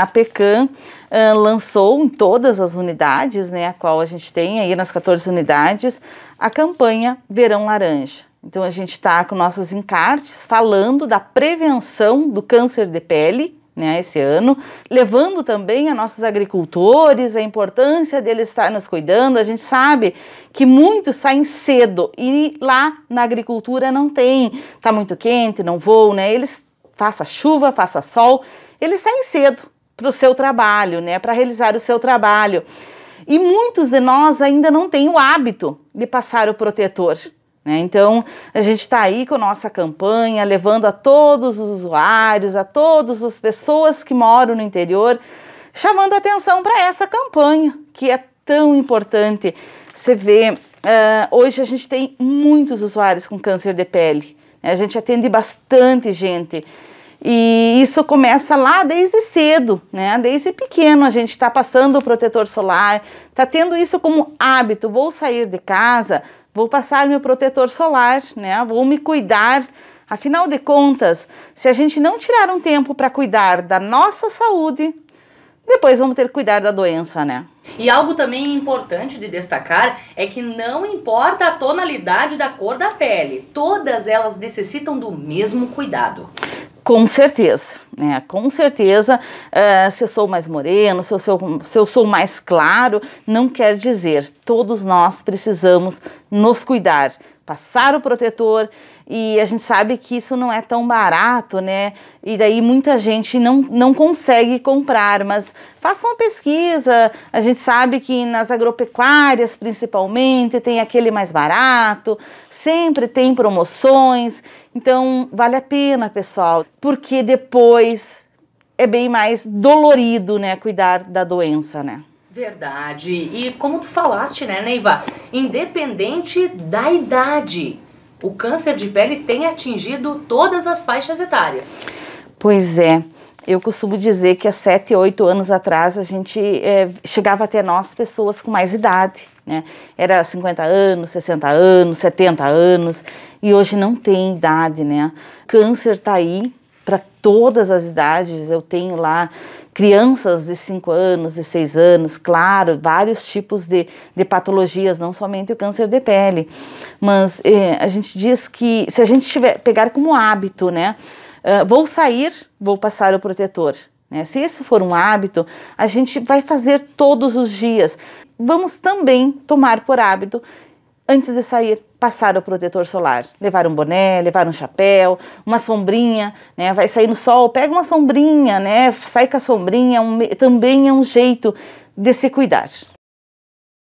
a PECAM uh, ah, lançou em todas as unidades, né, a qual a gente tem aí nas 14 unidades, a campanha Verão Laranja. Então a gente está com nossos encartes falando da prevenção do câncer de pele, né, esse ano, levando também a nossos agricultores a importância deles estar nos cuidando. A gente sabe que muitos saem cedo e lá na agricultura não tem, tá muito quente, não vou, né? Eles faça chuva, faça sol, eles saem cedo para o seu trabalho, né? Para realizar o seu trabalho. E muitos de nós ainda não têm o hábito de passar o protetor. Né? Então, a gente está aí com a nossa campanha, levando a todos os usuários, a todas as pessoas que moram no interior, chamando atenção para essa campanha, que é tão importante. Você vê, uh, hoje a gente tem muitos usuários com câncer de pele, né? a gente atende bastante gente. E isso começa lá desde cedo, né? Desde pequeno a gente está passando o protetor solar, está tendo isso como hábito. Vou sair de casa, vou passar meu protetor solar, né? Vou me cuidar. Afinal de contas, se a gente não tirar um tempo para cuidar da nossa saúde, depois vamos ter que cuidar da doença, né? E algo também importante de destacar é que não importa a tonalidade da cor da pele, todas elas necessitam do mesmo cuidado. Com certeza, né? Com certeza, uh, se eu sou mais moreno, se eu sou, se eu sou mais claro, não quer dizer. Todos nós precisamos nos cuidar passar o protetor e a gente sabe que isso não é tão barato, né? E daí muita gente não, não consegue comprar, mas faça uma pesquisa. A gente sabe que nas agropecuárias, principalmente, tem aquele mais barato, sempre tem promoções. Então, vale a pena, pessoal, porque depois é bem mais dolorido, né, cuidar da doença, né? Verdade. E como tu falaste, né, Neiva? Independente da idade, o câncer de pele tem atingido todas as faixas etárias. Pois é. Eu costumo dizer que há sete, oito anos atrás a gente é, chegava até nós pessoas com mais idade, né? Era 50 anos, 60 anos, 70 anos e hoje não tem idade, né? Câncer está aí, para todas as idades. Eu tenho lá crianças de 5 anos, de 6 anos, claro, vários tipos de, de patologias, não somente o câncer de pele. Mas eh, a gente diz que se a gente tiver, pegar como hábito, né? Uh, vou sair, vou passar o protetor. Né? Se esse for um hábito, a gente vai fazer todos os dias. Vamos também tomar por hábito antes de sair passar o protetor solar. Levar um boné, levar um chapéu, uma sombrinha, né? Vai sair no sol, pega uma sombrinha, né? Sai com a sombrinha, é um, também é um jeito de se cuidar.